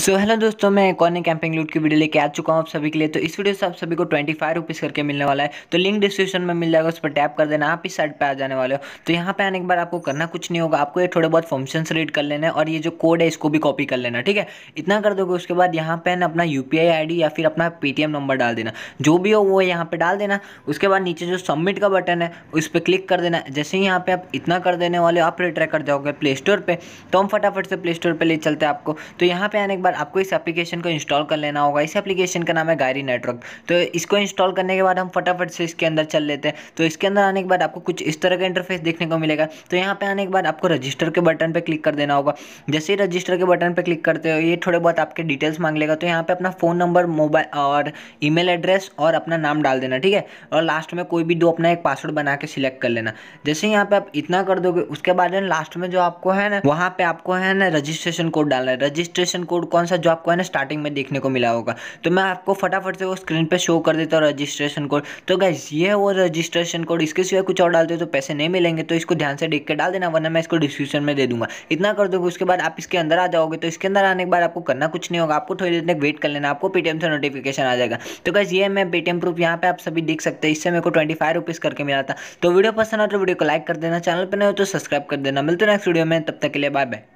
सो so, hello दोस्तों मैं एक और कैंपिंग लूट की वीडियो लेके आ चुका हूँ आप सभी के लिए तो इस वीडियो से आप सभी को ट्वेंटी फाइव रुपीज़ करके मिलने वाला है तो लिंक डिस्क्रिप्शन में मिल जाएगा उस पर टैप कर देना आप इस साइड पे आ जाने वाले हो तो यहाँ पे आने के बाद आपको करना कुछ नहीं होगा आपको ये थोड़े बहुत फंक्शन रीड कर लेना है और ये जो कोड है इसको भी कॉपी कर लेना ठीक है इतना कर दोगे उसके बाद यहाँ पे ना अपना यू पी या फिर अपना पेटीएम नंबर डाल देना जो भी हो वो यहाँ पर डाल देना उसके बाद नीचे जो सबमिट का बटन है उस पर क्लिक कर देना जैसे ही यहाँ पर आप इतना कर देने वाले हो आप रिट्रैक कर जाओगे प्ले स्टोर पर तो हम फटाफट से प्ले स्टोर पर ले चलते हैं आपको तो यहाँ पर आने के बाद आपको इस एप्लीकेशन को इंस्टॉल कर लेना होगा इस एप्लीकेशन का नाम है गायरी नेटवर्क तो इसको इंस्टॉल करने के बाद हम फटाफट से इसके अंदर चल लेते हैं तो इसके अंदर आने के बाद आपको कुछ इस तरह का इंटरफेस देखने को मिलेगा तो यहाँ पर आने के बाद आपको रजिस्टर के बटन पर क्लिक कर देना होगा जैसे ही रजिस्टर के बटन पर क्लिक करते हो ये थोड़े बहुत आपके डिटेल्स मांग लेगा तो यहाँ पर अपना फ़ोन नंबर मोबाइल और ई एड्रेस और अपना नाम डाल देना ठीक है और लास्ट में कोई भी दो अपना एक पासवर्ड बना के सिलेक्ट कर लेना जैसे यहाँ पर आप इतना कर दोगे उसके बाद लास्ट में जो आपको है ना वहाँ पर आपको है ना रजिस्ट्रेशन कोड डालना है रजिस्ट्रेशन कोड कौन कौन सा जॉब आपको है ना स्टार्टिंग में देखने को मिला होगा तो मैं आपको फटाफट से वो स्क्रीन पर शो कर देता हूँ रजिस्ट्रेशन कोड तो गैस ये है वो रजिस्ट्रेशन कोड इसके सिवा कुछ और डालते हो तो पैसे नहीं मिलेंगे तो इसको ध्यान से देख के डाल देना वरना मैं इसको डिस्क्रिप्शन में दे दूंगा इतना कर दूंगा उसके बाद आप इसके अंदर आ जाओगे तो इसके अंदर आने के बाद आपको करना कुछ नहीं होगा आपको थोड़ी देर तक वेट कर लेना आपको पेटीएम से नोटिफिकेशन आ जाएगा तो गैस ये मैं पेटीएम प्रूफ यहाँ पे आप सभी देख सकते हैं इससे मेरे को ट्वेंटी फाइव रुपीज़ करके मिला था तो वीडियो पसंद आ तो वीडियो को लाइक कर देना चैनल पर नहीं हो तो सब्सक्राइब कर देना मिलते नेक्स्ट वीडियो में तब तक के लिए बाय बाय